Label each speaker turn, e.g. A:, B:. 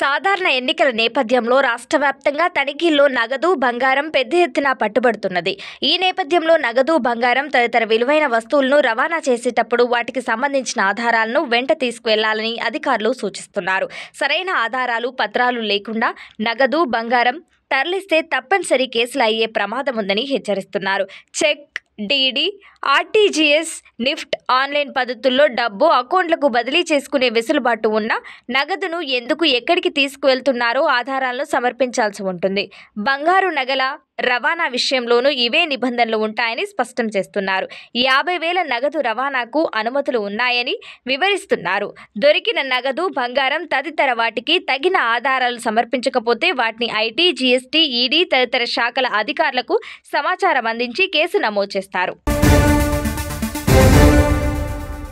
A: సాధారణ ఎన్నికల నేపథ్యంలో రాష్ట్ర వ్యాప్తంగా తనిఖీల్లో నగదు బంగారం పెద్ద ఎత్తున పట్టుబడుతున్నది ఈ నేపథ్యంలో నగదు బంగారం తదితర విలువైన వస్తువులను రవాణా చేసేటప్పుడు వాటికి సంబంధించిన ఆధారాలను వెంట తీసుకువెళ్లాలని అధికారులు సూచిస్తున్నారు సరైన ఆధారాలు పత్రాలు లేకుండా నగదు బంగారం తరలిస్తే తప్పనిసరి కేసులు అయ్యే ప్రమాదం ఉందని హెచ్చరిస్తున్నారు cheque DD RTGS NEFT online పద్ధతుల్లో డబ్బు అకౌంట్లకు బదిలీ చేసుకునే వెసులుబాటు ఉన్న నగదును ఎందుకు ఎక్కడికి తీసుకువెళ్తున్నారో ఆధారాలను సమర్పించాల్సి ఉంటుంది బంగారు నగల రవాణా విషయంలోనూ ఇవే నిబంధనలు ఉంటాయని స్పష్టం చేస్తున్నారు యాభై వేల నగదు రవాణాకు అనుమతులు ఉన్నాయని వివరిస్తున్నారు దొరికిన నగదు బంగారం తదితర వాటికి తగిన ఆధారాలు సమర్పించకపోతే వాటిని ఐటీ జీఎస్టీ ఈడీ తదితర శాఖల అధికారులకు సమాచారం అందించి కేసు నమోదు చేస్తారు